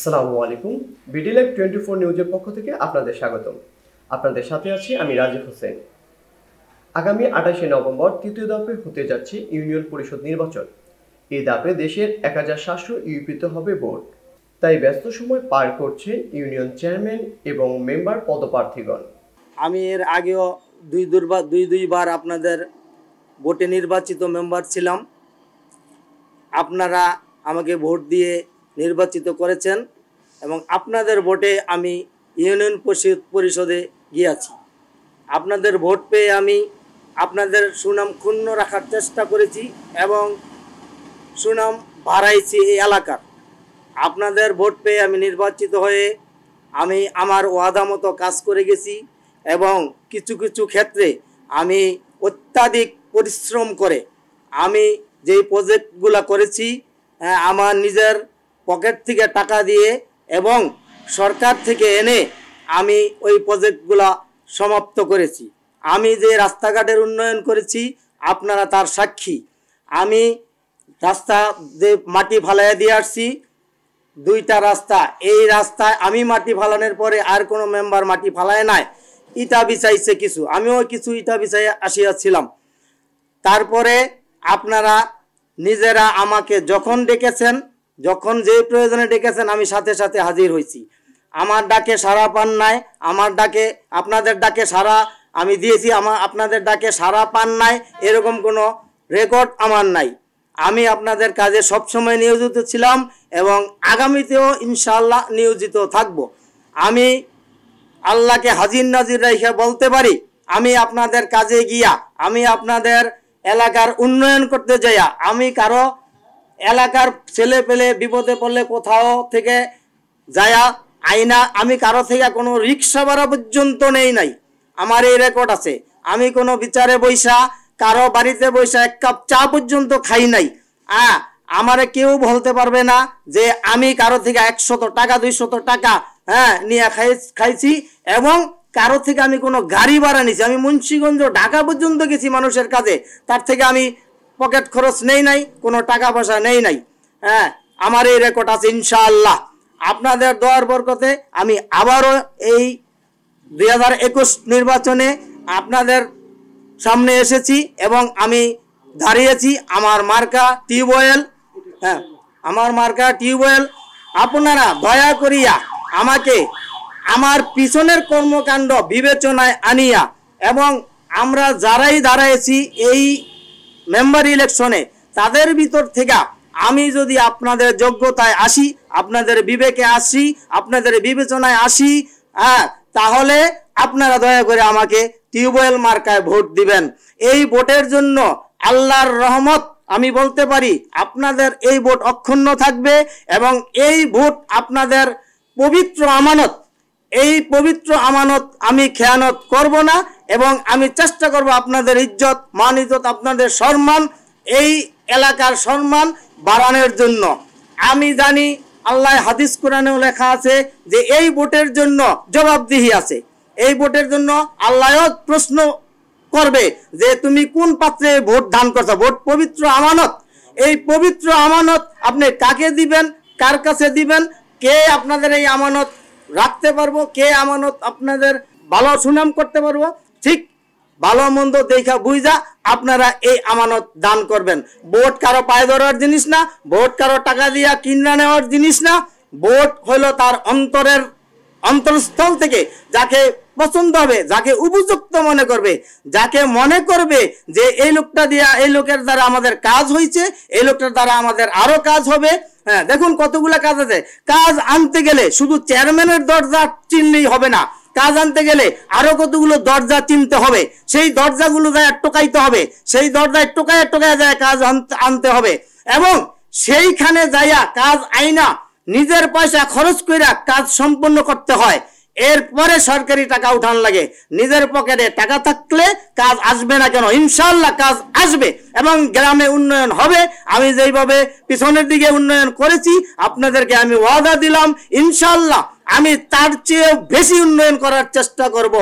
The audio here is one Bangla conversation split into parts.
আসসালামু আলাইকুম বিডি লাইভ টোয়েন্টি ফোর নিউজের পক্ষ থেকে আপনাদের স্বাগতম আপনাদের সাথে আছি আমি রাজীব হোসেন আগামী আঠাশে নভেম্বর তৃতীয় ধাপে হতে যাচ্ছে ইউনিয়ন পরিষদ নির্বাচন এই ধাপে দেশের এক হাজার সাতশো ইউপিতে হবে ভোট তাই ব্যস্ত সময় পার করছে ইউনিয়ন চেয়ারম্যান এবং মেম্বার পদপ্রার্থীগণ আমি এর আগেও দুই দুর্বার দুই দুইবার আপনাদের ভোটে নির্বাচিত মেম্বার ছিলাম আপনারা আমাকে ভোট দিয়ে নির্বাচিত করেছেন এবং আপনাদের ভোটে আমি ইউনিয়ন পরিষদ পরিষদে গিয়েছি আপনাদের ভোট পেয়ে আমি আপনাদের সুনাম ক্ষুণ্ণ রাখার চেষ্টা করেছি এবং সুনাম বাড়াইছি এই এলাকার আপনাদের ভোট পেয়ে আমি নির্বাচিত হয়ে আমি আমার ওয়াদা মতো কাজ করে গেছি এবং কিছু কিছু ক্ষেত্রে আমি অত্যাধিক পরিশ্রম করে আমি যেই প্রজেক্টগুলো করেছি হ্যাঁ, আমার নিজের পকেট থেকে টাকা দিয়ে এবং সরকার থেকে এনে আমি ওই প্রজেক্টগুলা সমাপ্ত করেছি আমি যে রাস্তাঘাটের উন্নয়ন করেছি আপনারা তার সাক্ষী আমি রাস্তা যে মাটি ফালাইয়া দিয়ে আসছি দুইটা রাস্তা এই রাস্তায় আমি মাটি ফালানোর পরে আর কোনো মেম্বার মাটি ফালায় নাই ইটা বিচাইছে কিছু আমিও কিছু ইটা বিচাই আসিয়াছিলাম তারপরে আপনারা নিজেরা আমাকে যখন ডেকেছেন যখন যে প্রয়োজনে ডেকেছেন আমি সাথে সাথে হাজির হয়েছি আমার ডাকে সারা পান নাই আমার ডাকে আপনাদের ডাকে সারা আমি দিয়েছি আমার আপনাদের ডাকে সারা পান নাই এরকম কোনো রেকর্ড আমার নাই আমি আপনাদের কাজে সবসময় নিয়োজিত ছিলাম এবং আগামীতেও ইনশাল্লাহ নিয়োজিত থাকব আমি আল্লাহকে হাজির নাজির রেখে বলতে পারি আমি আপনাদের কাজে গিয়া আমি আপনাদের এলাকার উন্নয়ন করতে যাইয়া আমি কারো এলাকার ছেলে পেলে বিপদে পড়লে কোথাও থেকে যায়া আইনা আমি কারো থেকে কোনো রিক্সা ভাড়া পর্যন্ত নেই নাই আমার এই রেকর্ড আছে আমি কোনো বিচারে বৈশা কারো বাড়িতে বৈশা এক কাপ চা পর্যন্ত খাই নাই আ আমারে কেউ বলতে পারবে না যে আমি কারো থেকে একশত টাকা দুইশত টাকা হ্যাঁ নিয়ে খাই খাইছি এবং কারো থেকে আমি কোনো গাড়ি ভাড়া নিছি আমি মুন্সীগঞ্জ ঢাকা পর্যন্ত গেছি মানুষের কাজে তার থেকে আমি পকেট খরচ নেই নাই কোনো টাকা পয়সা নেই নাই হ্যাঁ আমার এই রেকর্ড আছে ইনশাআল্লাহ আপনাদের দোয়ার বরকতে আমি আবারও এই দুই নির্বাচনে আপনাদের সামনে এসেছি এবং আমি দাঁড়িয়েছি আমার মার্কা টিউবওয়েল হ্যাঁ আমার মার্কা টিউবওয়েল আপনারা দয়া করিয়া আমাকে আমার পিছনের কর্মকাণ্ড বিবেচনায় আনিয়া এবং আমরা যারাই দাঁড়াইছি এই মেম্বার ইলেকশনে তাদের ভিতর থেকে আমি যদি আপনাদের যোগ্যতায় আসি আপনাদের বিবেকে আসি আপনাদের বিবেচনায় আসি হ্যাঁ তাহলে আপনারা দয়া করে আমাকে টিউবওয়েল মার্কায় ভোট দিবেন এই ভোটের জন্য আল্লাহর রহমত আমি বলতে পারি আপনাদের এই ভোট অক্ষুণ্ণ থাকবে এবং এই ভোট আপনাদের পবিত্র আমানত এই পবিত্র আমানত আমি খেয়ানত করব না এবং আমি চেষ্টা করব আপনাদের ইজ্জত মান ইজ্জত আপনাদের সম্মান এই এলাকার সম্মান বাড়ানোর জন্য আমি জানি আল্লাহ হাদিস কোরআনেও লেখা আছে যে এই ভোটের জন্য জবাবদিহি আছে এই ভোটের জন্য আল্লাহ প্রশ্ন করবে যে তুমি কোন পাত্রে ভোট দান করছো ভোট পবিত্র আমানত এই পবিত্র আমানত আপনি কাকে দিবেন কার কাছে দিবেন কে আপনাদের এই আমানত রাখতে পারবো কে আমানত আপনাদের ভালো সুনাম করতে পারবো ঠিক ভালো মন্দ দেখা বুঝা আপনারা এই আমানত দান করবেন ভোট কারো পায়ে ধরার জিনিস না ভোট কারো টাকা দিয়া কিনা নেওয়ার জিনিস না ভোট হলো তার অন্তরের অন্তরস্থল থেকে যাকে পছন্দ হবে যাকে উপযুক্ত মনে করবে যাকে মনে করবে যে এই লোকটা দিয়া এই লোকের দ্বারা আমাদের কাজ হয়েছে এই লোকটার দ্বারা আমাদের আরো কাজ হবে হ্যাঁ দেখুন কতগুলো কাজ আছে কাজ আনতে গেলে শুধু চেয়ারম্যানের দরজা চিনলেই হবে না কাজ আনতে গেলে আরো কতগুলো দরজা চিনতে হবে সেই দরজাগুলো যায় টোকাইতে হবে সেই দরজায় টোকায় টোকায় যায় কাজ আনতে হবে এবং সেইখানে যাইয়া কাজ আইনা নিজের পয়সা খরচ করে কাজ সম্পন্ন করতে হয় এরপরে সরকারি টাকা উঠান লাগে নিজের পকেটে টাকা থাকলে কাজ আসবে না কেন ইনশাল্লাহ কাজ আসবে এবং গ্রামে উন্নয়ন হবে আমি যেইভাবে পিছনের দিকে উন্নয়ন করেছি আপনাদেরকে আমি ওয়াদা দিলাম ইনশাল্লাহ আমি তার চেয়ে বেশি উন্নয়ন করার চেষ্টা করব।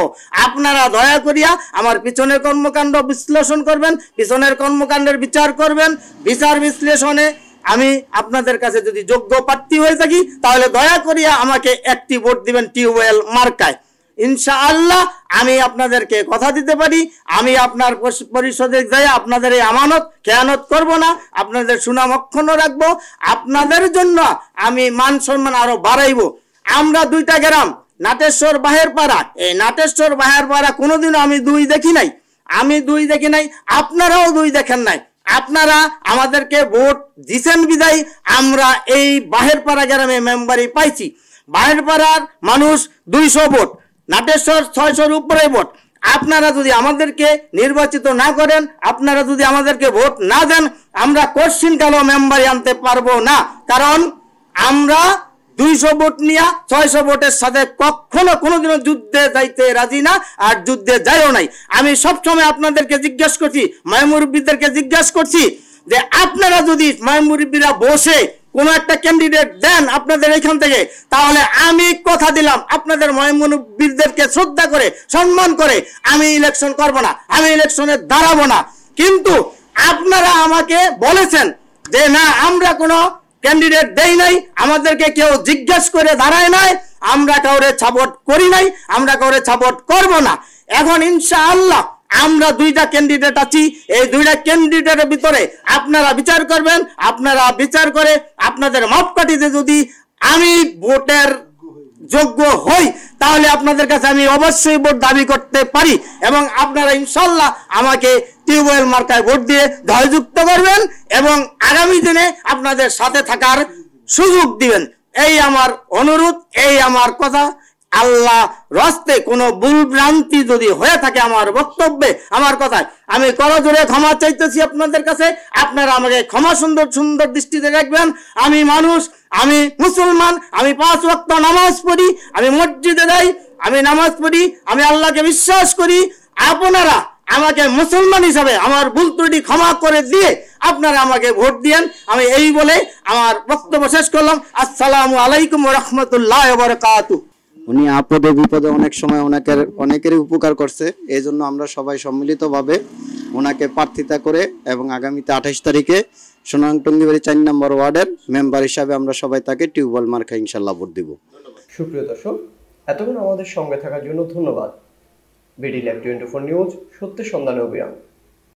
আপনারা দয়া করিয়া আমার পিছনের কর্মকাণ্ড বিশ্লেষণ করবেন পিছনের কর্মকাণ্ডের বিচার করবেন বিচার বিশ্লেষণে আমি আপনাদের কাছে যদি যোগ্য প্রার্থী হয়ে থাকি তাহলে দয়া করিয়া আমাকে একটি ভোট দিবেন টিউবওয়েল মার্কায় ইনশা আল্লাহ আমি আপনাদেরকে কথা দিতে পারি আমি আপনার পরিষদে যাই আপনাদের এই আমানত খেয়ানত করব না আপনাদের সুনাম অক্ষুণ্ণ রাখবো আপনাদের জন্য আমি মান সম্মান আরো বাড়াইব আমরা দুইটা গ্রাম নাটেশ্বর বাহের পাড়া এই নাটেশ্বর বাহের পাড়া কোনোদিনও আমি দুই দেখি নাই আমি দুই দেখি নাই আপনারাও দুই দেখেন নাই আপনারা আমাদেরকে ভোট দিচ্ছেন বিদায় আমরা এই বাহেরপাড়া গ্রামে মেম্বারি পাইছি বাহেরপাড়ার মানুষ দুইশো ভোট নাটেশ্বর ছয়শোর উপরে ভোট আপনারা যদি আমাদেরকে নির্বাচিত না করেন আপনারা যদি আমাদেরকে ভোট না দেন আমরা কোশ্চিন কালো মেম্বারি আনতে পারবো না কারণ আমরা দুইশো ভোট নিয়া ছয়শো ভোটের সাথে কখনো কোনোদিনও যুদ্ধে যাইতে রাজি না আর যুদ্ধে যাইও নাই আমি সবসময় আপনাদেরকে জিজ্ঞেস করছি মায়ামুরব্বীদেরকে জিজ্ঞেস করছি যে আপনারা যদি মায়ামুরব্বীরা বসে কোনো একটা ক্যান্ডিডেট দেন আপনাদের এখান থেকে তাহলে আমি কথা দিলাম আপনাদের ময়মুরব্বীদেরকে শ্রদ্ধা করে সম্মান করে আমি ইলেকশন করব না আমি ইলেকশনে দাঁড়াবো না কিন্তু আপনারা আমাকে বলেছেন যে না আমরা কোনো ক্যান্ডিডেট দেই নাই আমাদেরকে কেউ জিজ্ঞেস করে দাঁড়ায় নাই আমরা কাউরে সাপোর্ট করি নাই আমরা কাউরে সাপোর্ট করব না এখন ইনশাআল্লাহ আমরা দুইটা ক্যান্ডিডেট আছি এই দুইটা ক্যান্ডিডেটের ভিতরে আপনারা বিচার করবেন আপনারা বিচার করে আপনাদের মাপকাঠিতে যদি আমি ভোটের যোগ্য হই তাহলে আপনাদের কাছে আমি অবশ্যই ভোট দাবি করতে পারি এবং আপনারা ইনশাল্লাহ আমাকে টিউবওয়েল মার্কায় ভোট দিয়ে ধয়যুক্ত করবেন এবং আগামী দিনে আপনাদের সাথে থাকার সুযোগ দিবেন এই আমার অনুরোধ এই আমার কথা আল্লাহ রস্তে কোনো ভুল ভ্রান্তি যদি হয়ে থাকে আমার বক্তব্যে আমার কথায় আমি করজোরে ক্ষমা চাইতেছি আপনাদের কাছে আপনারা আমাকে ক্ষমা সুন্দর সুন্দর দৃষ্টিতে রাখবেন আমি মানুষ আমি মুসলমান আমি পাঁচ রক্ত নামাজ পড়ি আমি মসজিদে যাই আমি নামাজ পড়ি আমি আল্লাহকে বিশ্বাস করি আপনারা আমাকে মুসলমান হিসাবে আমার ভুল ত্রুটি ক্ষমা করে দিয়ে আপনারা আমাকে ভোট দিয়েন আমি এই বলে আমার বক্তব্য শেষ করলাম আসসালামু আলাইকুম রহমতুল্লাহ বরকাতু উনি আপদে বিপদে অনেক সময় ওনাকের অনেকেরই উপকার করছে এই জন্য আমরা সবাই সম্মিলিতভাবে ওনাকে প্রার্থিতা করে এবং আগামীতে আঠাশ তারিখে টঙ্গিবাড়ি চার নম্বর ওয়ার্ডের মেম্বার হিসাবে আমরা সবাই তাকে টিউবওয়েল মার্কা ইনশাল্লাহ ভোট দিব সুপ্রিয় দর্শক এতক্ষণ আমাদের সঙ্গে থাকার জন্য ধন্যবাদ BD lab twenty four news সত্যি সন্ধানে অভিযান